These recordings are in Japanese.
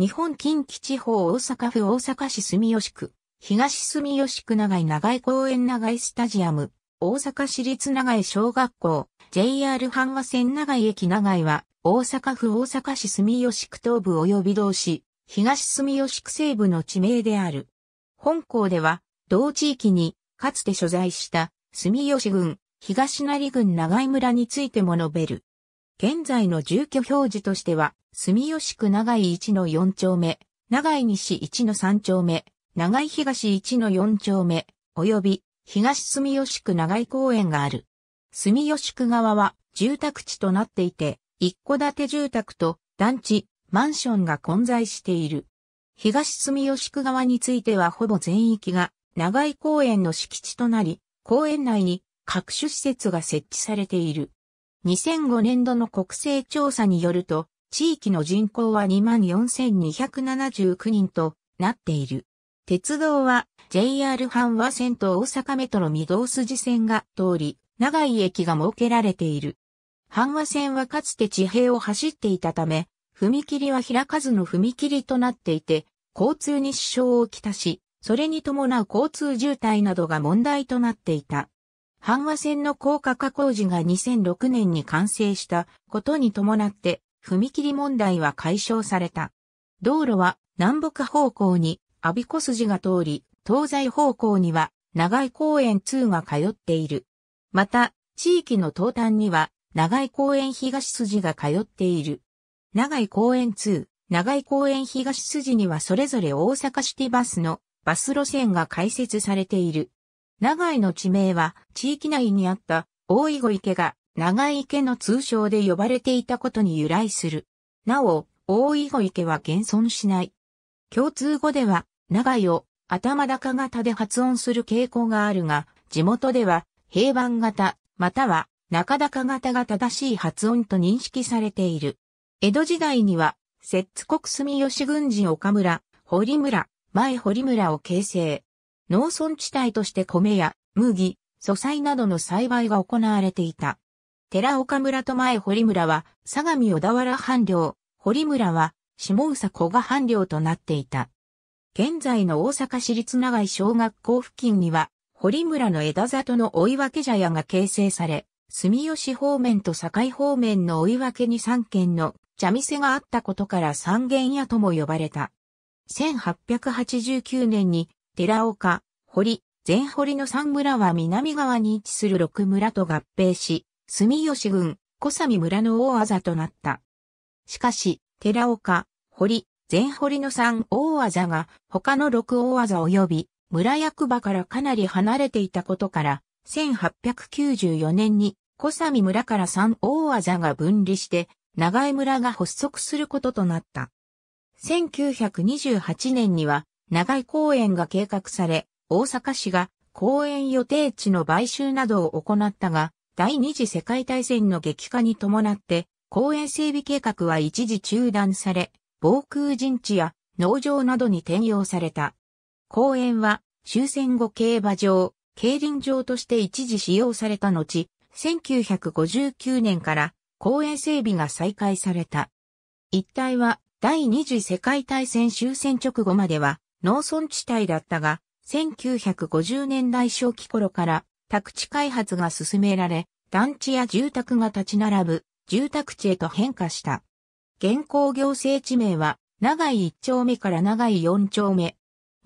日本近畿地方大阪府大阪市住吉区、東住吉区長井長井公園長井スタジアム、大阪市立長井小学校、JR 阪和線長井駅長井は、大阪府大阪市住吉区東部及び同市、東住吉区西部の地名である。本校では、同地域に、かつて所在した、住吉郡、東成郡長井村についても述べる。現在の住居表示としては、住吉区長井1の4丁目、長井西1の3丁目、長井東1の4丁目、及び東住吉区長井公園がある。住吉区側は住宅地となっていて、一戸建て住宅と団地、マンションが混在している。東住吉区側についてはほぼ全域が長井公園の敷地となり、公園内に各種施設が設置されている。2005年度の国勢調査によると、地域の人口は24,279人となっている。鉄道は JR 阪和線と大阪メトロ御堂筋線が通り、長い駅が設けられている。阪和線はかつて地平を走っていたため、踏切は開かずの踏切となっていて、交通に支障をきたし、それに伴う交通渋滞などが問題となっていた。阪和線の高架化工事が2006年に完成したことに伴って踏切問題は解消された。道路は南北方向に阿鼻子筋が通り、東西方向には長井公園2が通っている。また、地域の東端には長井公園東筋が通っている。長井公園2、長井公園東筋にはそれぞれ大阪シティバスのバス路線が開設されている。長井の地名は地域内にあった大井池が長井池の通称で呼ばれていたことに由来する。なお、大井池は現存しない。共通語では長井を頭高型で発音する傾向があるが、地元では平板型または中高型が正しい発音と認識されている。江戸時代には、摂津国住吉郡人岡村、堀村、前堀村を形成。農村地帯として米や麦、素菜などの栽培が行われていた。寺岡村と前堀村は相模小田原藩領、堀村は下宇佐古賀藩領となっていた。現在の大阪市立長井小学校付近には、堀村の枝里の追分茶屋が形成され、住吉方面と境方面の追分に三軒の茶店があったことから三軒屋とも呼ばれた。1889年に寺岡、堀、全堀の三村は南側に位置する六村と合併し、住吉郡、小佐見村の大技となった。しかし、寺岡、堀、全堀の三大技が他の六大技及び村役場からかなり離れていたことから、1894年に小佐見村から三大技が分離して、長江村が発足することとなった。1928年には長井公園が計画され、大阪市が公園予定地の買収などを行ったが、第二次世界大戦の激化に伴って、公園整備計画は一時中断され、防空陣地や農場などに転用された。公園は終戦後競馬場、競輪場として一時使用された後、1959年から公園整備が再開された。一帯は第二次世界大戦終戦直後までは農村地帯だったが、1950年代初期頃から宅地開発が進められ、団地や住宅が立ち並ぶ住宅地へと変化した。現行行政地名は、長い1丁目から長い4丁目。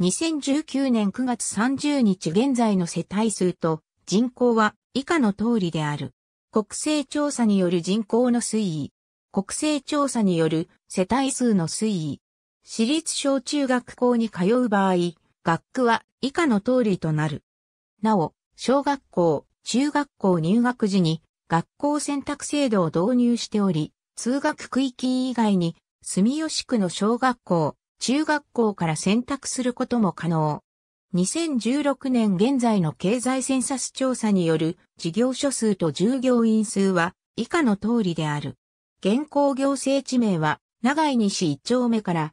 2019年9月30日現在の世帯数と人口は以下の通りである。国勢調査による人口の推移。国勢調査による世帯数の推移。私立小中学校に通う場合、学区は以下の通りとなる。なお、小学校、中学校入学時に学校選択制度を導入しており、通学区域以外に住吉区の小学校、中学校から選択することも可能。2016年現在の経済センサス調査による事業所数と従業員数は以下の通りである。現行行政地名は長井西一丁目から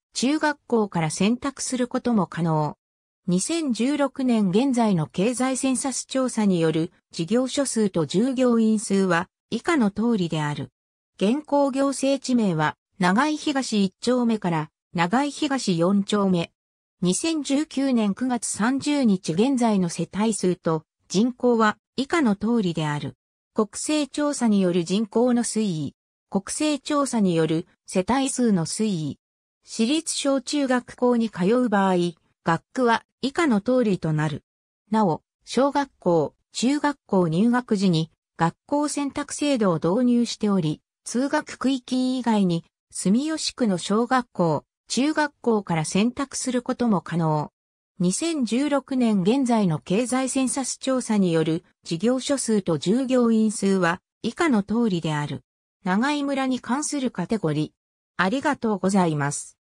中学校から選択することも可能。2016年現在の経済センサス調査による事業所数と従業員数は以下の通りである。現行行政地名は長井東1丁目から長井東4丁目。2019年9月30日現在の世帯数と人口は以下の通りである。国勢調査による人口の推移、国勢調査による世帯数の推移、私立小中学校に通う場合、学区は以下の通りとなる。なお、小学校、中学校入学時に学校選択制度を導入しており、通学区域以外に住吉区の小学校、中学校から選択することも可能。2016年現在の経済センサス調査による事業所数と従業員数は以下の通りである。長井村に関するカテゴリー。ありがとうございます。